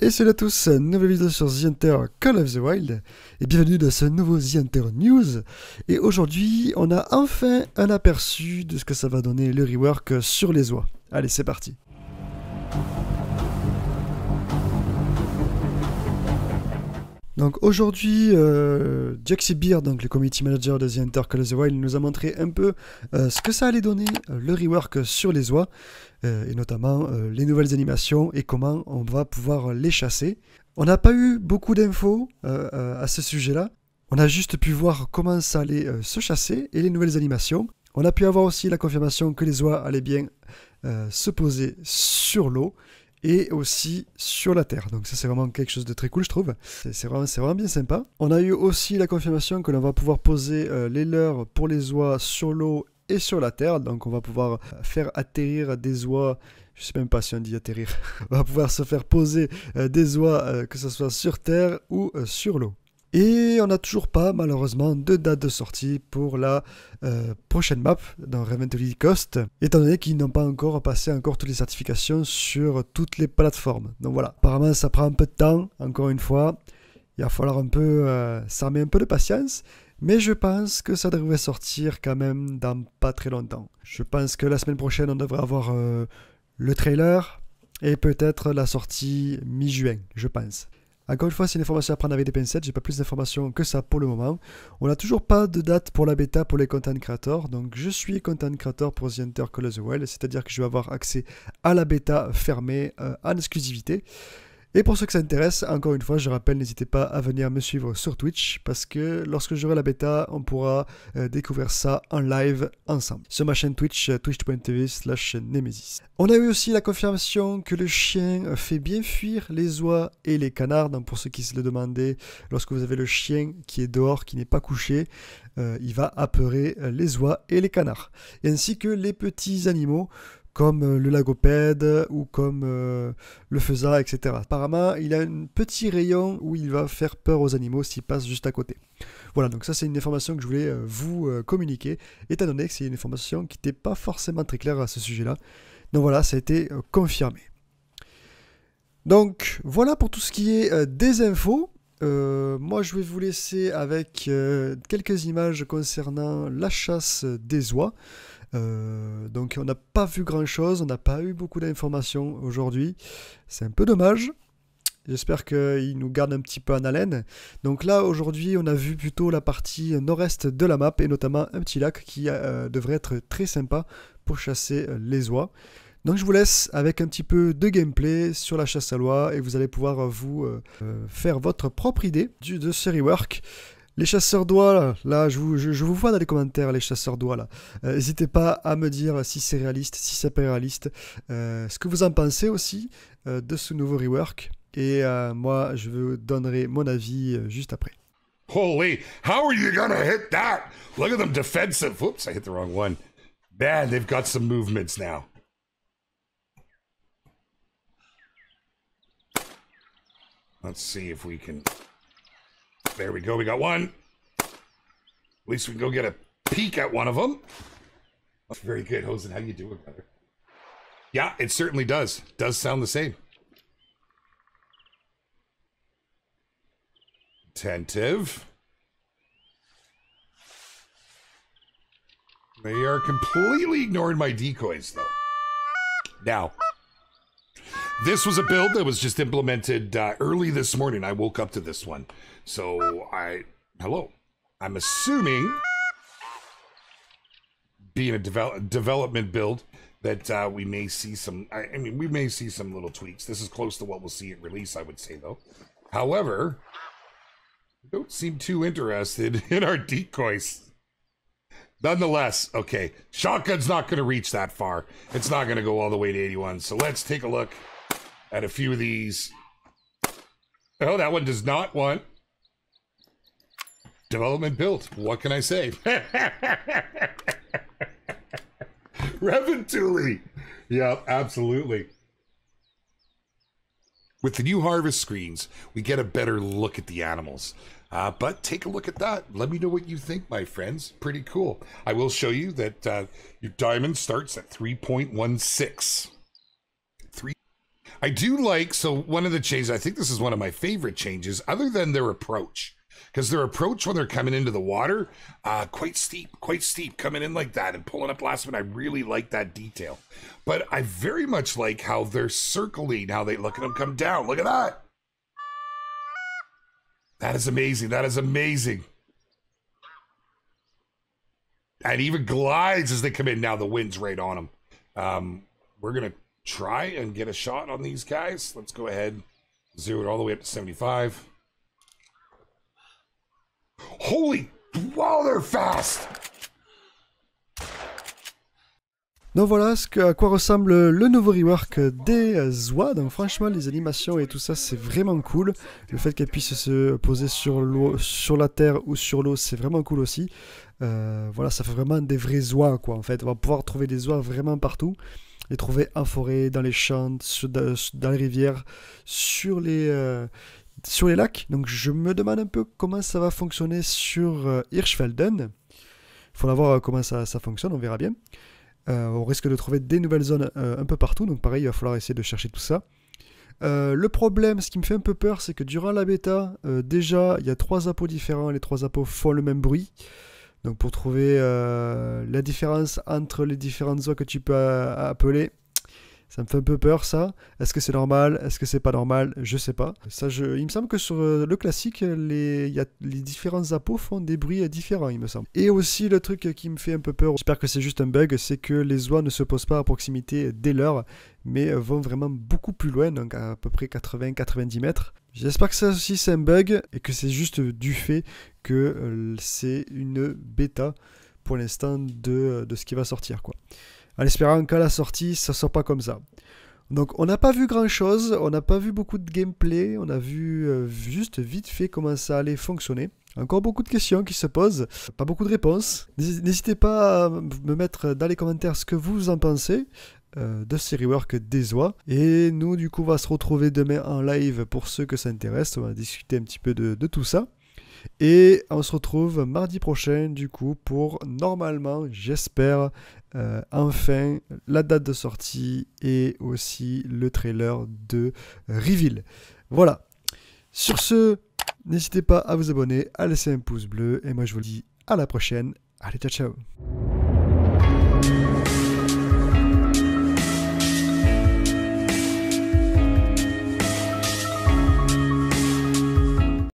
Et salut à tous, nouvelle vidéo sur The Call of the Wild, et bienvenue dans ce nouveau The News. Et aujourd'hui, on a enfin un aperçu de ce que ça va donner le rework sur les oies. Allez, c'est parti. Donc aujourd'hui, euh, Jaxi Beer, donc le Committee manager de The Enter the Wild, nous a montré un peu euh, ce que ça allait donner, euh, le rework sur les oies, euh, et notamment les nouvelles animations et comment on va pouvoir les chasser. On n'a pas eu beaucoup d'infos à ce sujet-là. On a juste pu voir comment ça allait se chasser et les nouvelles animations. On a pu avoir aussi la confirmation que les oies allaient bien se poser sur l'eau et aussi sur la Terre. Donc ça c'est vraiment quelque chose de très cool je trouve. C'est vraiment, bien sympa. On a eu aussi la confirmation que l'on va pouvoir poser euh, les leurs pour les oies sur l'eau et sur la Terre. Donc on va pouvoir euh, faire atterrir des oies. Je sais même pas si on dit atterrir. on va pouvoir se faire poser euh, des oies, que ce soit sur Terre ou sur l'eau. Et on n'a toujours pas, malheureusement, de date de sortie pour la euh, prochaine map dans Reventory Coast, étant donné qu'ils n'ont pas encore passé encore toutes les certifications sur toutes les plateformes. Donc voilà, apparemment ça prend un peu de temps, encore une fois. Il va falloir un peu ça euh, s'armer un peu de patience, mais je pense que ça devrait sortir quand même dans pas très longtemps. Je pense que la semaine prochaine, on devrait avoir euh, le trailer et peut-être la sortie mi-juin, je pense. Encore une fois, c'est une information à prendre avec des pincettes. J'ai pas plus d'informations que ça pour le moment. On n'a toujours pas de date pour la bêta pour les content creators. Donc, je suis content creator pour The Call of the c'est-à-dire que je vais avoir accès à la bêta fermée euh, en exclusivité. Et pour ceux que ça intéresse, encore une fois, je rappelle, n'hésitez pas à venir me suivre sur Twitch parce que lorsque j'aurai la bêta, on pourra euh, découvrir ça en live ensemble sur ma chaîne Twitch, euh, twitch.tv slash Nemesis. On a eu aussi la confirmation que le chien euh, fait bien fuir les oies et les canards. Donc pour ceux qui se le demandaient, lorsque vous avez le chien qui est dehors, qui n'est pas couché, il va apeurer les oies et les canards, ainsi que les petits animaux comme euh, le lagopède ou comme euh, le faisard, etc. Apparemment, il a un petit rayon où il va faire peur aux animaux s'il passe juste à côté. Voilà, donc ça c'est une information que je voulais euh, vous communiquer, étant donné que c'est une information qui n'était pas forcément très claire à ce sujet-là. Donc voilà, ça a été confirmé. Donc voilà pour tout ce qui est des infos. moi, je vais vous laisser avec quelques images concernant la chasse des oies. Euh, donc on n'a pas vu grand-chose, on n'a pas eu beaucoup d'informations aujourd'hui. C'est un peu dommage. J'espère qu'il nous gardent un petit peu en haleine. Donc là, aujourd'hui, on a vu plutôt la partie nord-est de la map et notamment un petit lac qui euh, devrait être très sympa pour chasser euh, les oies. Donc je vous laisse avec un petit peu de gameplay sur la chasse à l'oie et vous allez pouvoir vous faire votre propre idée du, de ce rework. Les chasseurs d'oies, là, je, vous, je, vous, vois dans les commentaires, les chasseurs d'oies, là. Euh, n'hésitez pas à me dire si c'est réaliste, si c'est pas réaliste, euh, ce que vous en pensez aussi euh, de ce nouveau rework. Et moi, je vous donnerai mon avis juste après. Holy, how are you gonna hit that? Look at them defensive. I hit the wrong one. they've got some movements now. Let's see if we can There we go. We got one. At least we can go get a peek at one of them. That's very good, Hosen. How you doing, brother? Yeah, it certainly does. Does sound the same. Attentive. They are completely ignoring my decoys, though. Now. This was a build that was just implemented uh, early this morning. I woke up to this one. So I, hello. I'm assuming, being a development build, that uh, we may see some, I, I mean, we may see some little tweaks. This is close to what we'll see at release, I would say, though. However, don't seem too interested in our decoys. Nonetheless, okay, shotgun's not going to reach that far. It's not going to go all the way to 81. So let's take a look at a few of these. Oh, that one does not want development built. What can I say? Reventuli. Yep, absolutely. With the new harvest screens, we get a better look at the animals. Uh, but take a look at that. Let me know what you think, my friends. Pretty cool. I will show you that uh, your diamond starts at 3.16. I do like so one of the changes. I think this is one of my favorite changes, other than their approach, because their approach when they're coming into the water, uh, quite steep, quite steep, coming in like that and pulling up last minute. I really like that detail, but I very much like how they're circling, how they look at them come down. Look at that. That is amazing. That is amazing. And even glides as they come in. Now the wind's right on them. Um, we're gonna try and get a shot on these guys. Let's go ahead, all the way up to 75. Holy, fast! Donc voilà ce à quoi ressemble le nouveau rework des oies, hein. Donc franchement, les animations et tout ça, c'est vraiment cool. Le fait qu'elle puisse se poser sur, sur la terre ou sur l'eau, c'est vraiment cool aussi. Euh, voilà, ça fait vraiment des vrais oies quoi, en fait. On va pouvoir trouver des oies vraiment partout les trouver en forêt, dans les champs, dans les rivières, sur les, euh, sur les lacs. Donc je me demande un peu comment ça va fonctionner sur euh, Hirschfelden. Il faudra voir euh, comment ça, fonctionne, on verra bien. on risque de trouver des nouvelles zones un peu partout, donc pareil, il va falloir essayer de chercher tout ça. le problème, ce qui me fait un peu peur, c'est que durant la bêta, déjà, il y a trois appos différents, les trois appos font le même bruit. Donc pour trouver euh, la différence entre les différentes oies que tu peux euh, appeler, ça me fait un peu peur ça. Est-ce que c'est normal Est-ce que c'est pas normal Je sais pas. Ça, Il me semble que sur euh, le classique, les, les différents appos font des bruits euh, différents, il me semble. Et aussi le truc qui me fait un peu peur, j'espère que c'est juste un bug, c'est que les oies ne se posent pas à proximité dès l'heure, mais euh, vont vraiment beaucoup plus loin, donc à peu près 80-90 mètres. J'espère que ça aussi c'est un bug et que c'est juste du fait que c'est une bêta pour l'instant de... de ce qui va sortir quoi en espérant qu'à la sortie, ça sort pas comme ça. Donc on n'a pas vu grand-chose, on n'a pas vu beaucoup de gameplay, on a vu euh, juste vite fait comment ça allait fonctionner. Encore beaucoup de questions qui se posent, pas beaucoup de réponses. N'hésitez pas à me mettre dans les commentaires ce que vous en pensez euh, de ces rework des oies. Et nous du coup on va se retrouver demain en live pour ceux que ça intéresse, on va discuter un petit peu de tout ça. Et on se retrouve mardi prochain, du coup, pour normalement, j'espère, euh, enfin, la date de sortie et aussi le trailer de Reveal. Voilà. Sur ce, n'hésitez pas à vous abonner, à laisser un pouce bleu. Et moi, je vous dis à la prochaine. Allez, ciao, ciao.